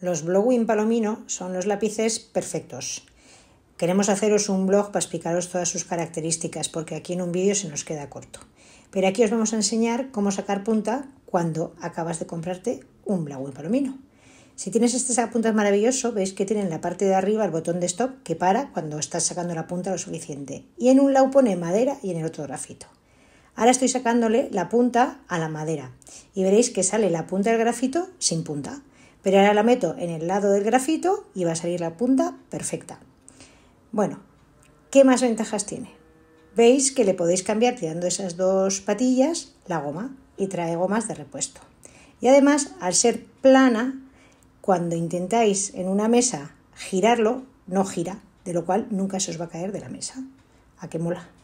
Los Blowing Palomino son los lápices perfectos. Queremos haceros un blog para explicaros todas sus características, porque aquí en un vídeo se nos queda corto. Pero aquí os vamos a enseñar cómo sacar punta cuando acabas de comprarte un Blowing Palomino. Si tienes este sacapuntas maravilloso, veis que tiene en la parte de arriba el botón de stop que para cuando estás sacando la punta lo suficiente. Y en un lado pone madera y en el otro grafito. Ahora estoy sacándole la punta a la madera y veréis que sale la punta del grafito sin punta. Pero ahora la meto en el lado del grafito y va a salir la punta perfecta. Bueno, ¿qué más ventajas tiene? Veis que le podéis cambiar tirando esas dos patillas la goma y trae gomas de repuesto. Y además, al ser plana, cuando intentáis en una mesa girarlo, no gira, de lo cual nunca se os va a caer de la mesa. ¿A qué mola?